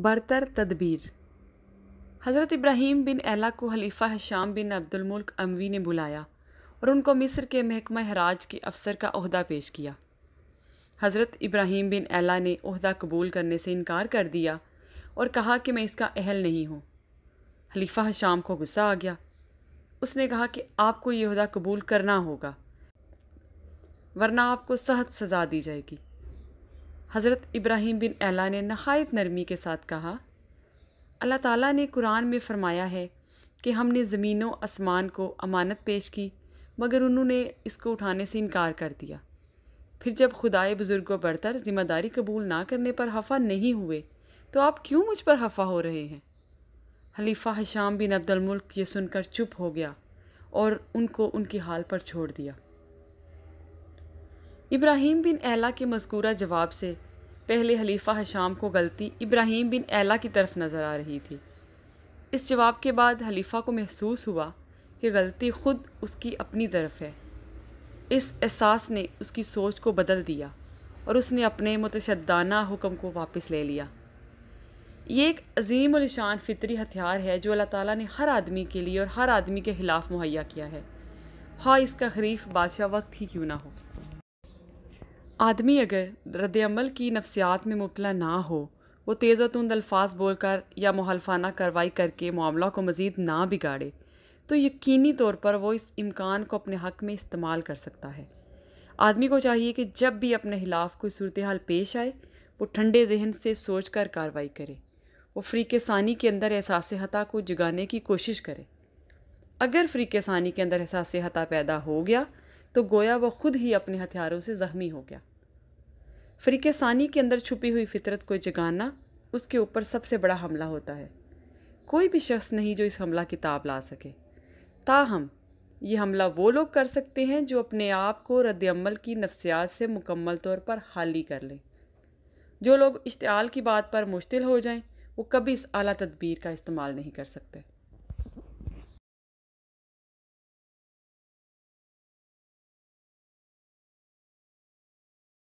برتر تدبیر حضرت ابراہیم بن اعلیٰ کو حلیفہ حشام بن عبد الملک اموی نے بلایا اور ان کو مصر کے محکمہ حراج کے افسر کا عہدہ پیش کیا حضرت ابراہیم بن اعلیٰ نے عہدہ قبول کرنے سے انکار کر دیا اور کہا کہ میں اس کا اہل نہیں ہوں حلیفہ حشام کو غصہ آ گیا اس نے کہا کہ آپ کو یہ عہدہ قبول کرنا ہوگا ورنہ آپ کو سخت سزا دی جائے گی حضرت ابراہیم بن اعلیٰ نے نہایت نرمی کے ساتھ کہا اللہ تعالیٰ نے قرآن میں فرمایا ہے کہ ہم نے زمین و آسمان کو امانت پیش کی مگر انہوں نے اس کو اٹھانے سے انکار کر دیا پھر جب خدائے بزرگ و برتر ذمہ داری قبول نہ کرنے پر حفا نہیں ہوئے تو آپ کیوں مجھ پر حفا ہو رہے ہیں خلیفہ حشام بن عبد الملک یہ سن کر چپ ہو گیا اور ان کو ان کی حال پر چھوڑ دیا ابراہیم بن اہلا کے مذکورہ جواب سے پہلے حلیفہ حشام کو غلطی ابراہیم بن اہلا کی طرف نظر آ رہی تھی اس جواب کے بعد حلیفہ کو محسوس ہوا کہ غلطی خود اس کی اپنی طرف ہے اس احساس نے اس کی سوچ کو بدل دیا اور اس نے اپنے متشدانہ حکم کو واپس لے لیا یہ ایک عظیم الشان فطری ہتھیار ہے جو اللہ تعالیٰ نے ہر آدمی کے لیے اور ہر آدمی کے خلاف مہیا کیا ہے ہاں اس کا خریف بادشاہ وقت ہی کیوں نہ ہو آدمی اگر رد عمل کی نفسیات میں مبتلا نہ ہو وہ تیز و تند الفاظ بول کر یا محلفانہ کارروائی کر کے معاملہ کو مزید نہ بگاڑے تو یقینی طور پر وہ اس امکان کو اپنے حق میں استعمال کر سکتا ہے آدمی کو چاہیے کہ جب بھی اپنے خلاف کوئی صورتحال پیش آئے وہ ٹھنڈے ذہن سے سوچ کر کارروائی کرے وہ فریق ثانی کے اندر احساس حتا کو جگانے کی کوشش کرے اگر فریق ثانی کے اندر احساس حتا پیدا ہو گیا تو گویا وہ خود ہی اپنے ہتھیاروں سے زخمی ہو گیا فریق ثانی کے اندر چھپی ہوئی فطرت کو جگانا اس کے اوپر سب سے بڑا حملہ ہوتا ہے کوئی بھی شخص نہیں جو اس حملہ کتاب لا سکے تاہم یہ حملہ وہ لوگ کر سکتے ہیں جو اپنے آپ کو رد عمل کی نفسیات سے مکمل طور پر حالی کر لیں جو لوگ اشتعال کی بات پر مشتل ہو جائیں وہ کبھی اس اعلیٰ تدبیر کا استعمال نہیں کر سکتے